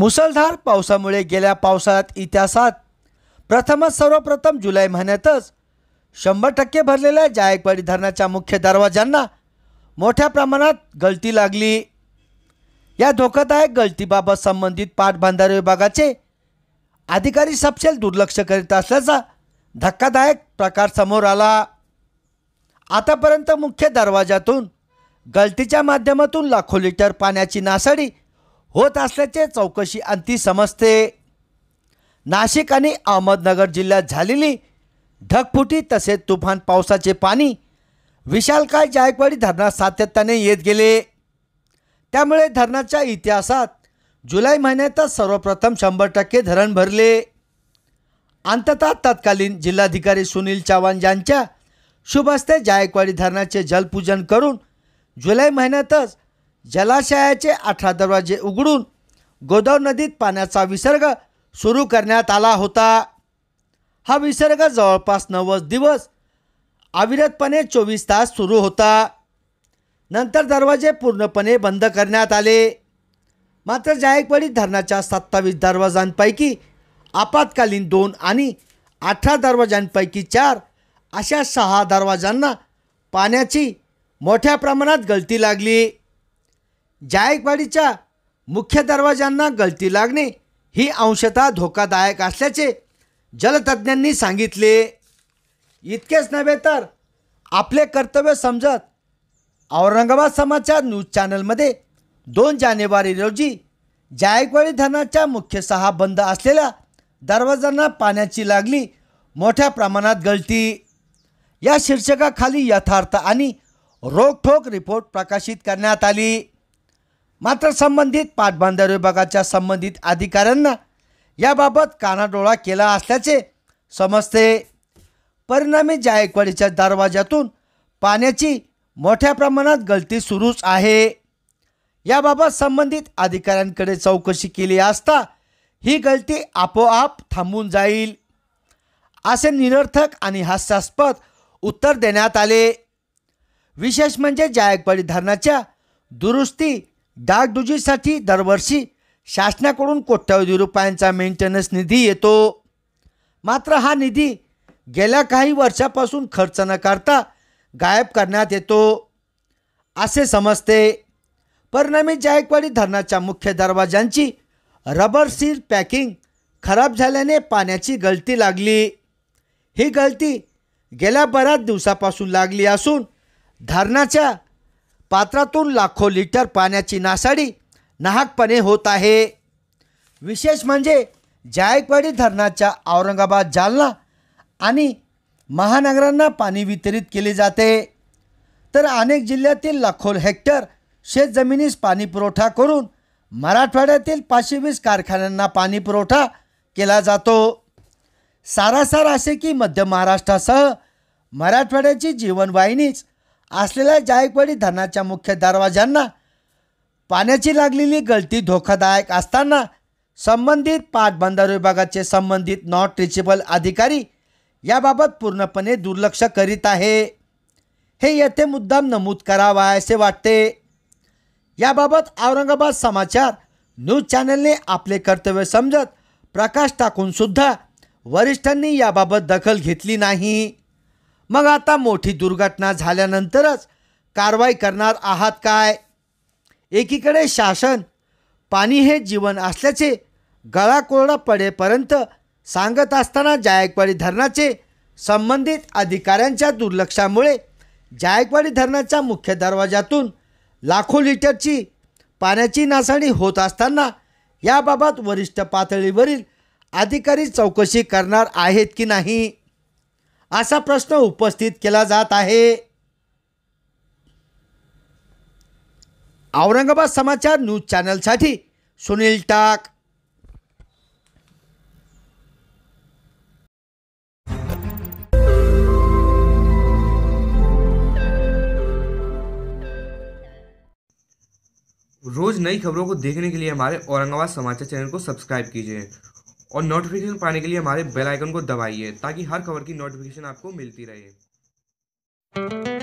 मुसळधार पावसामुळे गेल्या पावसाळ्यात इतिहासात प्रथमच सर्वप्रथम जुलै महिन्यातच शंभर टक्के भरलेल्या जायकवाडी धरणाच्या मुख्य दरवाजांना मोठ्या प्रमाणात गळती लागली या धोकादायक गळतीबाबत संबंधित पाटबंधारे विभागाचे अधिकारी सपशेल दुर्लक्ष करीत असल्याचा धक्कादायक प्रकार समोर आला आतापर्यंत मुख्य दरवाजातून गळतीच्या माध्यमातून लाखो लिटर पाण्याची नासाडी होत असल्याचे चौकशी अंती समजते नाशिक आणि अहमदनगर जिल्ह्यात झालेली ढगफुटी तसेच तुफान पावसाचे पाणी विशालकाय जायकवाडी धरणात सातत्याने येत गेले त्यामुळे धरणाच्या इतिहासात जुलै महिन्यातच सर्वप्रथम शंभर टक्के धरण भरले अंततः तत्कालीन जिल्हाधिकारी सुनील चव्हाण यांच्या शुभस्ते जायकवाडी धरणाचे जलपूजन करून जुलै महिन्यातच जलाशयाचे अठरा दरवाजे उघडून गोदावर नदीत पाण्याचा विसर्ग सुरू करण्यात आला होता हा विसर्ग जवळपास नव्वद दिवस अविरतपणे चोवीस तास सुरू होता नंतर दरवाजे पूर्णपणे बंद करण्यात आले मात्र जायकवाडी धरणाच्या सत्तावीस दरवाजांपैकी आपत्कालीन दोन आणि अठरा दरवाजांपैकी चार अशा सहा दरवाजांना पाण्याची मोठ्या प्रमाणात गळती लागली जायकवाडीच्या मुख्य दरवाजांना गळती लागणे ही अंशतः धोकादायक असल्याचे जलतज्ज्ञांनी सांगितले इतकेच नव्हे तर आपले कर्तव्य समजत औरंगाबाद समाचार न्यूज चॅनलमध्ये दोन जानेवारी रोजी जायकवाडी धरणाच्या मुख्य सहा बंद असलेल्या दरवाजांना पाण्याची लागली मोठ्या प्रमाणात गळती या शीर्षकाखाली यथार्थ आणि रोखोक रिपोर्ट प्रकाशित करण्यात आली मात्र संबंधित पाटबंधारे विभागाच्या संबंधित अधिकाऱ्यांना याबाबत कानाडोळा केला असल्याचे समजते परिणामी जायकवाडीच्या दरवाजातून पाण्याची मोठ्या प्रमाणात गळती सुरूच आहे याबाबत संबंधित अधिकाऱ्यांकडे चौकशी केली असता ही गळती आपोआप थांबून जाईल असे निरर्थक आणि हास्यास्पद उत्तर देण्यात आले विशेष म्हणजे जायकवाडी धरणाच्या दुरुस्ती डागडुजीसाठी दरवर्षी शासनाकडून कोट्यावधी रुपयांचा मेंटेनन्स निधी येतो मात्र हा निधी गेल्या काही वर्षापासून खर्च न करता गायब करण्यात येतो असे समजते परिणामी जायकवाडी धरणाच्या मुख्य दरवाजांची रबर सील पॅकिंग खराब झाल्याने पाण्याची गळती लागली ही गळती गेल्या बऱ्याच दिवसापासून लागली असून धरणाच्या पात्रातून लाखो लिटर पाण्याची नासाडी नाहकपणे होत आहे विशेष म्हणजे जायकवाडी धरणाच्या औरंगाबाद जालना आणि महानगरांना पाणी वितरित केले जाते तर अनेक जिल्ह्यातील लाखो हेक्टर शेतजमिनीस पाणी पुरवठा करून मराठवाड्यातील पाचशे वीस कारखान्यांना पाणी पुरवठा केला जातो सारासार असे की मध्य महाराष्ट्रासह मराठवाड्याची जीवनवाहिनीच असलेल्या जायकवाडी धरणाच्या मुख्य दरवाजांना पाण्याची लागलेली गळती धोकादायक असताना संबंधित पाटबंधारे विभागाचे संबंधित नॉट रिचेबल अधिकारी याबाबत पूर्णपणे दुर्लक्ष करीत आहे हे येथे मुद्दाम नमूद करावा असे वाटते याबाबत औरंगाबाद समाचार न्यूज चॅनलने आपले कर्तव्य समजत प्रकाश टाकूनसुद्धा वरिष्ठांनी याबाबत दखल घेतली नाही मग आता मोठी दुर्घटना झाल्यानंतरच कारवाई करणार आहात काय एकीकडे शासन पाणी हे जीवन असल्याचे गळाकोरडा पडेपर्यंत सांगत असताना जायकवाडी धरणाचे संबंधित अधिकाऱ्यांच्या दुर्लक्षामुळे जायकवाडी धरणाच्या मुख्य दरवाजातून लाखो लिटरची पाण्याची नासाडी होत असताना याबाबत वरिष्ठ पातळीवरील अधिकारी चौकशी करणार आहेत की नाही असा प्रश्न उपस्थित केला जात आहे औरंगाबाद समाचार न्यूज चॅनलसाठी सुनील टाक रोज नई खबरों को देखने के लिए हमारे औरंगाबाद समाचार चैनल को सब्सक्राइब कीजिए और नोटिफिकेशन पाने के लिए हमारे बेल आइकन को दबाइए ताकि हर खबर की नोटिफिकेशन आपको मिलती रहे